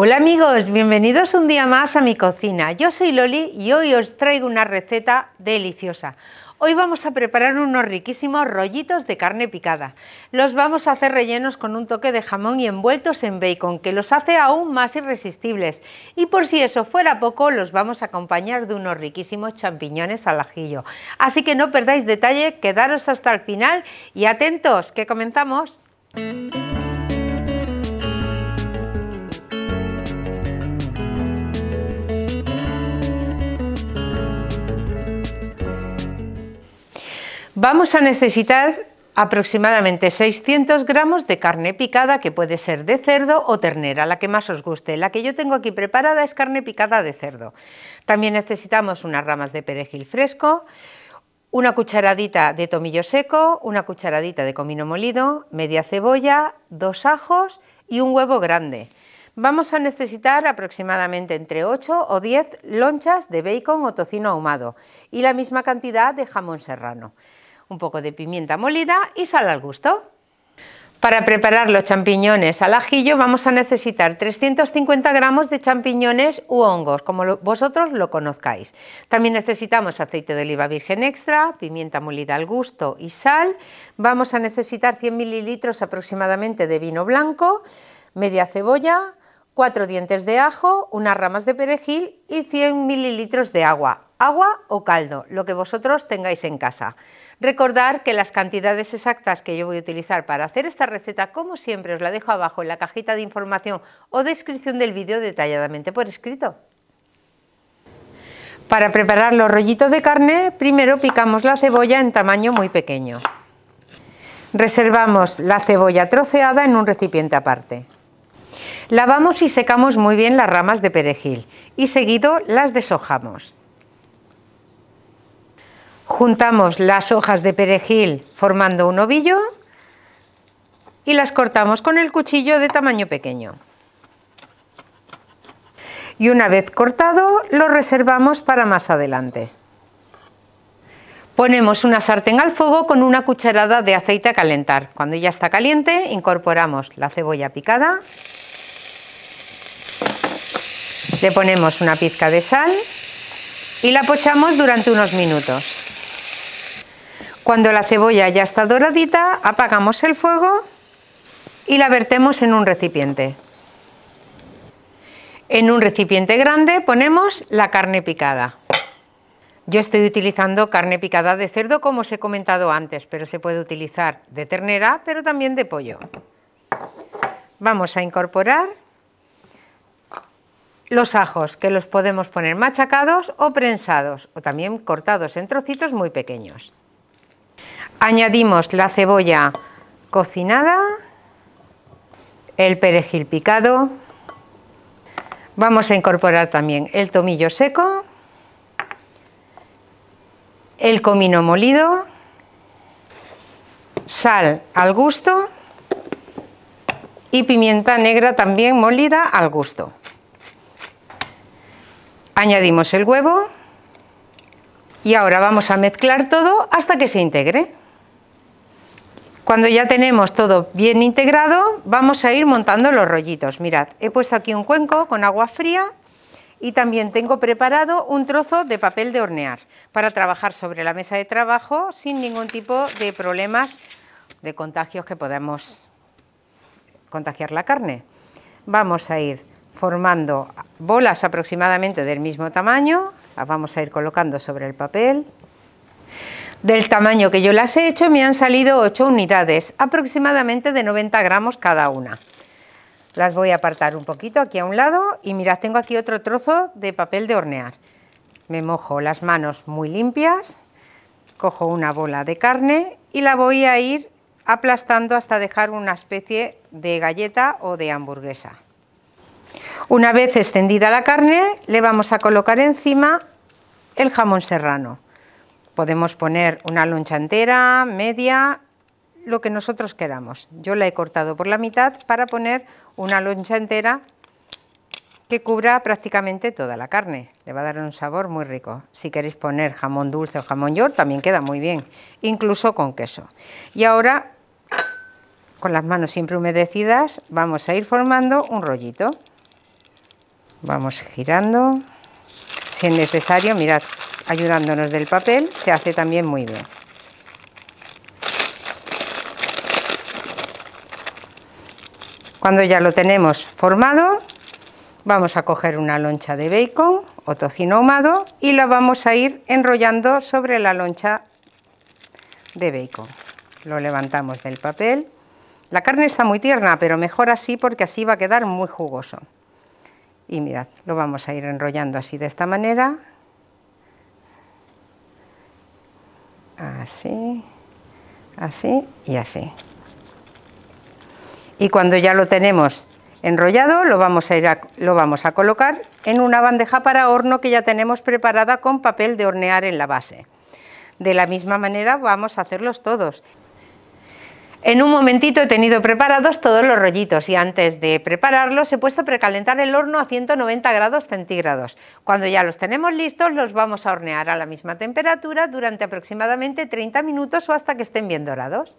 Hola amigos, bienvenidos un día más a mi cocina. Yo soy Loli y hoy os traigo una receta deliciosa. Hoy vamos a preparar unos riquísimos rollitos de carne picada. Los vamos a hacer rellenos con un toque de jamón y envueltos en bacon, que los hace aún más irresistibles. Y por si eso fuera poco, los vamos a acompañar de unos riquísimos champiñones al ajillo. Así que no perdáis detalle, quedaros hasta el final y atentos, que comenzamos. Vamos a necesitar aproximadamente 600 gramos de carne picada, que puede ser de cerdo o ternera, la que más os guste. La que yo tengo aquí preparada es carne picada de cerdo. También necesitamos unas ramas de perejil fresco, una cucharadita de tomillo seco, una cucharadita de comino molido, media cebolla, dos ajos y un huevo grande. Vamos a necesitar aproximadamente entre 8 o 10 lonchas de bacon o tocino ahumado y la misma cantidad de jamón serrano un poco de pimienta molida y sal al gusto. Para preparar los champiñones al ajillo vamos a necesitar 350 gramos de champiñones u hongos, como vosotros lo conozcáis. También necesitamos aceite de oliva virgen extra, pimienta molida al gusto y sal. Vamos a necesitar 100 mililitros aproximadamente de vino blanco, media cebolla, 4 dientes de ajo, unas ramas de perejil y 100 mililitros de agua agua o caldo, lo que vosotros tengáis en casa. Recordar que las cantidades exactas que yo voy a utilizar para hacer esta receta, como siempre, os la dejo abajo en la cajita de información o descripción del vídeo detalladamente por escrito. Para preparar los rollitos de carne, primero picamos la cebolla en tamaño muy pequeño. Reservamos la cebolla troceada en un recipiente aparte. Lavamos y secamos muy bien las ramas de perejil y seguido las deshojamos. Juntamos las hojas de perejil formando un ovillo y las cortamos con el cuchillo de tamaño pequeño. Y una vez cortado, lo reservamos para más adelante. Ponemos una sartén al fuego con una cucharada de aceite a calentar. Cuando ya está caliente, incorporamos la cebolla picada, le ponemos una pizca de sal y la pochamos durante unos minutos. Cuando la cebolla ya está doradita, apagamos el fuego y la vertemos en un recipiente. En un recipiente grande ponemos la carne picada. Yo estoy utilizando carne picada de cerdo como os he comentado antes, pero se puede utilizar de ternera, pero también de pollo. Vamos a incorporar los ajos, que los podemos poner machacados o prensados, o también cortados en trocitos muy pequeños. Añadimos la cebolla cocinada, el perejil picado, vamos a incorporar también el tomillo seco, el comino molido, sal al gusto y pimienta negra también molida al gusto. Añadimos el huevo y ahora vamos a mezclar todo hasta que se integre. Cuando ya tenemos todo bien integrado, vamos a ir montando los rollitos. Mirad, he puesto aquí un cuenco con agua fría y también tengo preparado un trozo de papel de hornear para trabajar sobre la mesa de trabajo sin ningún tipo de problemas de contagios que podamos contagiar la carne. Vamos a ir formando bolas aproximadamente del mismo tamaño, las vamos a ir colocando sobre el papel del tamaño que yo las he hecho me han salido 8 unidades, aproximadamente de 90 gramos cada una. Las voy a apartar un poquito aquí a un lado y mirad, tengo aquí otro trozo de papel de hornear. Me mojo las manos muy limpias, cojo una bola de carne y la voy a ir aplastando hasta dejar una especie de galleta o de hamburguesa. Una vez extendida la carne, le vamos a colocar encima el jamón serrano. Podemos poner una loncha entera, media, lo que nosotros queramos. Yo la he cortado por la mitad para poner una loncha entera que cubra prácticamente toda la carne. Le va a dar un sabor muy rico. Si queréis poner jamón dulce o jamón york también queda muy bien, incluso con queso. Y ahora, con las manos siempre humedecidas, vamos a ir formando un rollito. Vamos girando. Si es necesario, mirad, ayudándonos del papel, se hace también muy bien. Cuando ya lo tenemos formado, vamos a coger una loncha de bacon o tocino ahumado y la vamos a ir enrollando sobre la loncha de bacon. Lo levantamos del papel. La carne está muy tierna, pero mejor así porque así va a quedar muy jugoso. Y mirad, lo vamos a ir enrollando así de esta manera así, así y así. Y cuando ya lo tenemos enrollado, lo vamos a, ir lo vamos a colocar en una bandeja para horno que ya tenemos preparada con papel de hornear en la base. De la misma manera vamos a hacerlos todos. En un momentito he tenido preparados todos los rollitos y antes de prepararlos he puesto a precalentar el horno a 190 grados centígrados. Cuando ya los tenemos listos los vamos a hornear a la misma temperatura durante aproximadamente 30 minutos o hasta que estén bien dorados.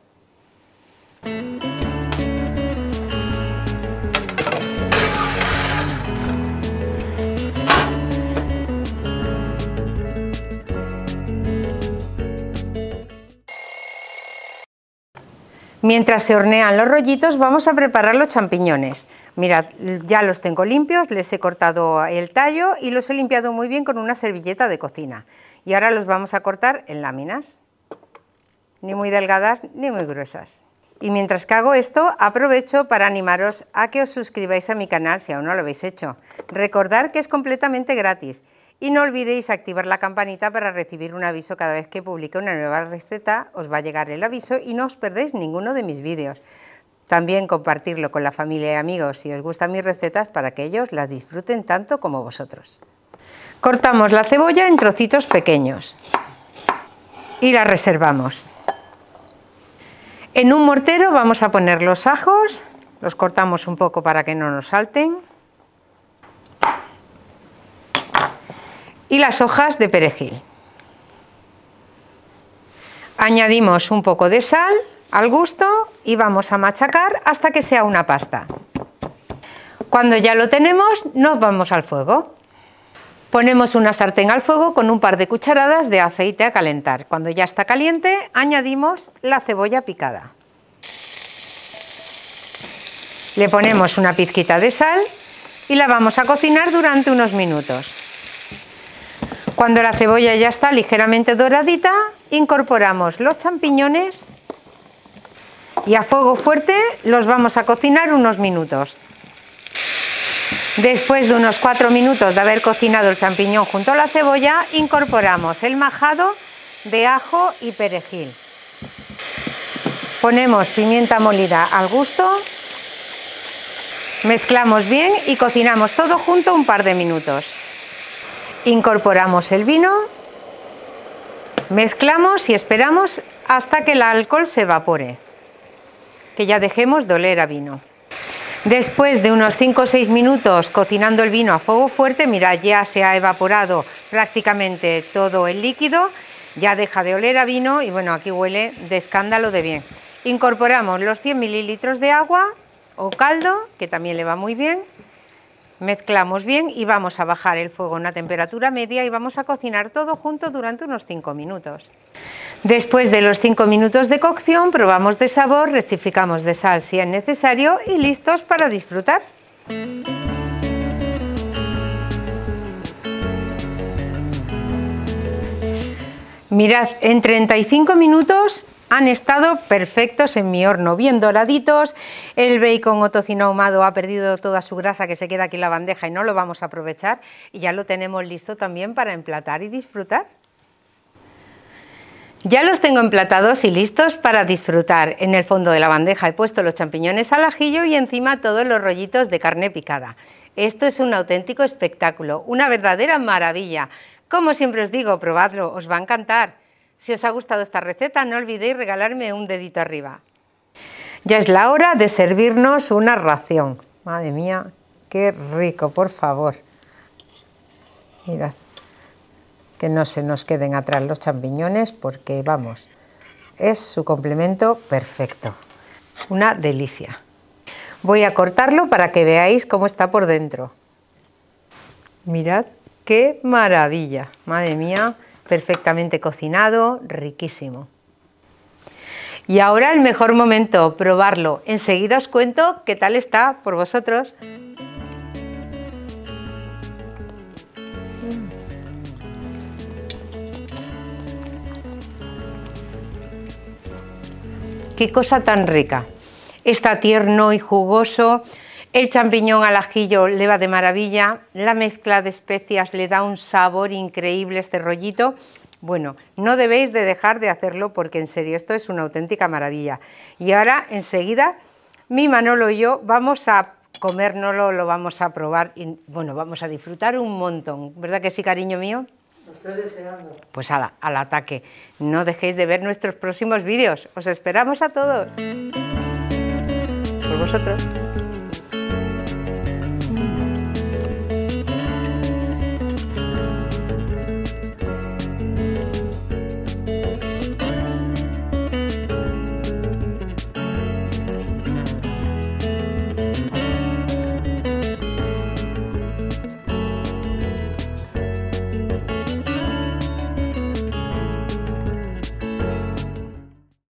Mientras se hornean los rollitos vamos a preparar los champiñones. Mirad, ya los tengo limpios, les he cortado el tallo y los he limpiado muy bien con una servilleta de cocina. Y ahora los vamos a cortar en láminas, ni muy delgadas ni muy gruesas. Y mientras que hago esto, aprovecho para animaros a que os suscribáis a mi canal si aún no lo habéis hecho. Recordad que es completamente gratis y no olvidéis activar la campanita para recibir un aviso cada vez que publique una nueva receta, os va a llegar el aviso y no os perdéis ninguno de mis vídeos. También compartirlo con la familia y amigos si os gustan mis recetas para que ellos las disfruten tanto como vosotros. Cortamos la cebolla en trocitos pequeños y la reservamos. En un mortero vamos a poner los ajos, los cortamos un poco para que no nos salten. y las hojas de perejil. Añadimos un poco de sal al gusto y vamos a machacar hasta que sea una pasta. Cuando ya lo tenemos, nos vamos al fuego. Ponemos una sartén al fuego con un par de cucharadas de aceite a calentar. Cuando ya está caliente, añadimos la cebolla picada. Le ponemos una pizquita de sal y la vamos a cocinar durante unos minutos. Cuando la cebolla ya está ligeramente doradita, incorporamos los champiñones y a fuego fuerte los vamos a cocinar unos minutos. Después de unos 4 minutos de haber cocinado el champiñón junto a la cebolla, incorporamos el majado de ajo y perejil. Ponemos pimienta molida al gusto, mezclamos bien y cocinamos todo junto un par de minutos. Incorporamos el vino, mezclamos y esperamos hasta que el alcohol se evapore, que ya dejemos de oler a vino. Después de unos 5 o 6 minutos cocinando el vino a fuego fuerte, mira, ya se ha evaporado prácticamente todo el líquido, ya deja de oler a vino y bueno, aquí huele de escándalo de bien. Incorporamos los 100 mililitros de agua o caldo, que también le va muy bien, Mezclamos bien y vamos a bajar el fuego a una temperatura media y vamos a cocinar todo junto durante unos 5 minutos. Después de los 5 minutos de cocción probamos de sabor, rectificamos de sal si es necesario y listos para disfrutar. Mirad, en 35 minutos han estado perfectos en mi horno, bien doraditos, el bacon o tocino ahumado ha perdido toda su grasa que se queda aquí en la bandeja y no lo vamos a aprovechar y ya lo tenemos listo también para emplatar y disfrutar. Ya los tengo emplatados y listos para disfrutar. En el fondo de la bandeja he puesto los champiñones al ajillo y encima todos los rollitos de carne picada. Esto es un auténtico espectáculo, una verdadera maravilla. Como siempre os digo, probadlo, os va a encantar. Si os ha gustado esta receta, no olvidéis regalarme un dedito arriba. Ya es la hora de servirnos una ración. Madre mía, qué rico, por favor. Mirad, que no se nos queden atrás los champiñones porque, vamos, es su complemento perfecto. Una delicia. Voy a cortarlo para que veáis cómo está por dentro. Mirad qué maravilla, madre mía perfectamente cocinado, riquísimo. Y ahora el mejor momento, probarlo. Enseguida os cuento qué tal está por vosotros. Qué cosa tan rica. Está tierno y jugoso, el champiñón al ajillo le va de maravilla, la mezcla de especias le da un sabor increíble este rollito. Bueno, no debéis de dejar de hacerlo porque en serio esto es una auténtica maravilla. Y ahora enseguida mi Manolo y yo vamos a comérnoslo, lo vamos a probar y bueno, vamos a disfrutar un montón. ¿Verdad que sí, cariño mío? Lo estoy Pues al ataque. No dejéis de ver nuestros próximos vídeos. Os esperamos a todos. Por vosotros.